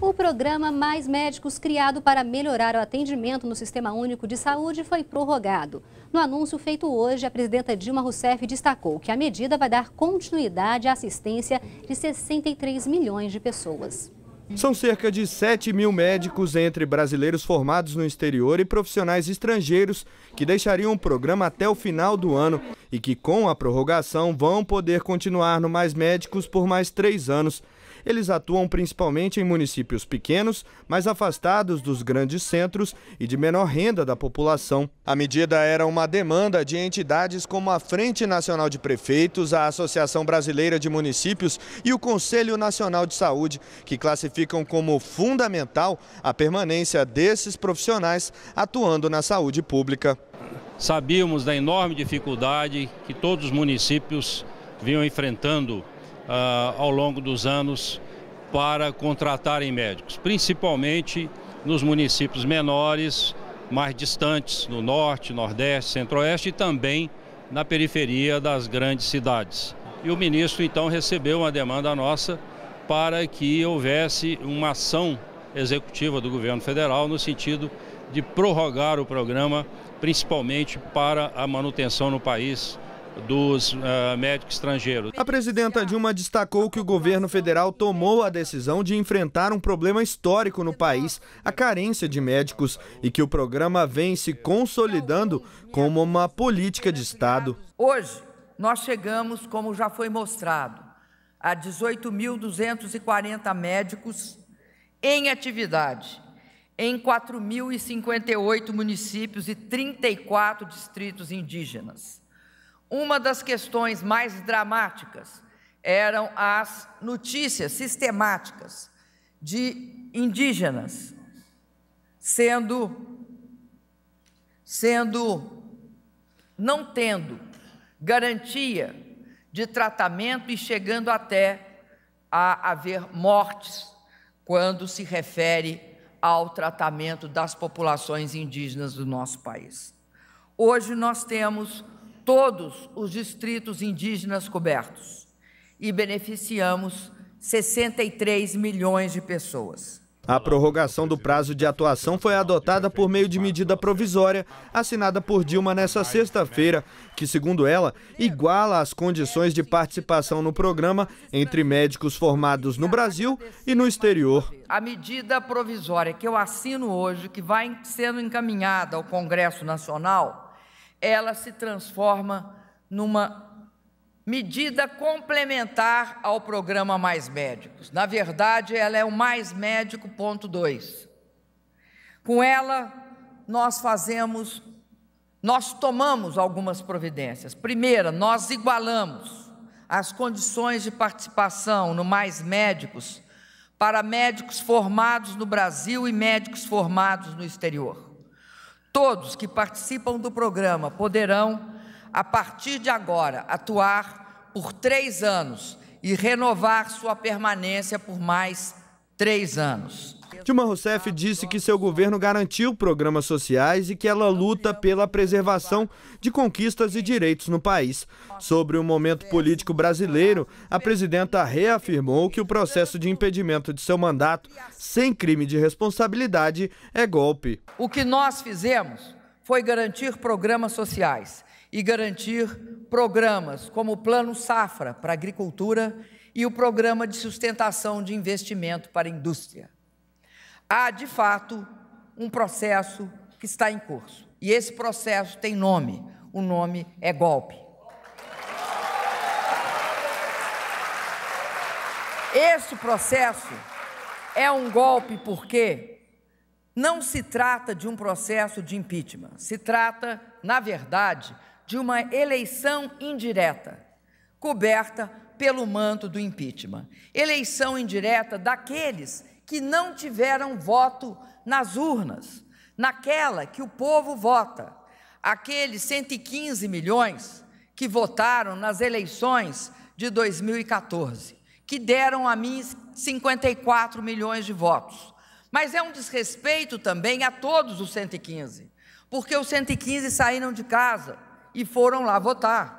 O programa Mais Médicos, criado para melhorar o atendimento no Sistema Único de Saúde, foi prorrogado. No anúncio feito hoje, a presidenta Dilma Rousseff destacou que a medida vai dar continuidade à assistência de 63 milhões de pessoas. São cerca de 7 mil médicos entre brasileiros formados no exterior e profissionais estrangeiros que deixariam o programa até o final do ano e que, com a prorrogação, vão poder continuar no Mais Médicos por mais três anos. Eles atuam principalmente em municípios pequenos, mais afastados dos grandes centros e de menor renda da população. A medida era uma demanda de entidades como a Frente Nacional de Prefeitos, a Associação Brasileira de Municípios e o Conselho Nacional de Saúde, que classificam como fundamental a permanência desses profissionais atuando na saúde pública. Sabíamos da enorme dificuldade que todos os municípios vinham enfrentando uh, ao longo dos anos para contratarem médicos, principalmente nos municípios menores, mais distantes, no norte, nordeste, centro-oeste e também na periferia das grandes cidades. E o ministro então recebeu uma demanda nossa para que houvesse uma ação executiva do governo federal no sentido de prorrogar o programa, principalmente para a manutenção no país dos uh, médicos estrangeiros. A presidenta Dilma destacou que o governo federal tomou a decisão de enfrentar um problema histórico no país, a carência de médicos, e que o programa vem se consolidando como uma política de Estado. Hoje, nós chegamos, como já foi mostrado, a 18.240 médicos em atividade em 4.058 municípios e 34 distritos indígenas. Uma das questões mais dramáticas eram as notícias sistemáticas de indígenas sendo sendo não tendo garantia de tratamento e chegando até a haver mortes quando se refere ao tratamento das populações indígenas do nosso país. Hoje nós temos todos os distritos indígenas cobertos e beneficiamos 63 milhões de pessoas. A prorrogação do prazo de atuação foi adotada por meio de medida provisória assinada por Dilma nesta sexta-feira, que, segundo ela, iguala as condições de participação no programa entre médicos formados no Brasil e no exterior. A medida provisória que eu assino hoje, que vai sendo encaminhada ao Congresso Nacional, ela se transforma numa medida complementar ao programa Mais Médicos. Na verdade, ela é o Mais Médico ponto 2. Com ela, nós fazemos, nós tomamos algumas providências. Primeira, nós igualamos as condições de participação no Mais Médicos para médicos formados no Brasil e médicos formados no exterior. Todos que participam do programa poderão, a partir de agora, atuar por três anos e renovar sua permanência por mais três anos. Dilma Rousseff disse que seu governo garantiu programas sociais e que ela luta pela preservação de conquistas e direitos no país. Sobre o momento político brasileiro, a presidenta reafirmou que o processo de impedimento de seu mandato, sem crime de responsabilidade, é golpe. O que nós fizemos foi garantir programas sociais e garantir programas como o Plano Safra para a agricultura e o Programa de Sustentação de Investimento para a Indústria há de fato um processo que está em curso. E esse processo tem nome. O nome é golpe. Esse processo é um golpe porque não se trata de um processo de impeachment, se trata, na verdade, de uma eleição indireta, coberta pelo manto do impeachment. Eleição indireta daqueles que não tiveram voto nas urnas, naquela que o povo vota. Aqueles 115 milhões que votaram nas eleições de 2014, que deram a mim 54 milhões de votos. Mas é um desrespeito também a todos os 115, porque os 115 saíram de casa e foram lá votar.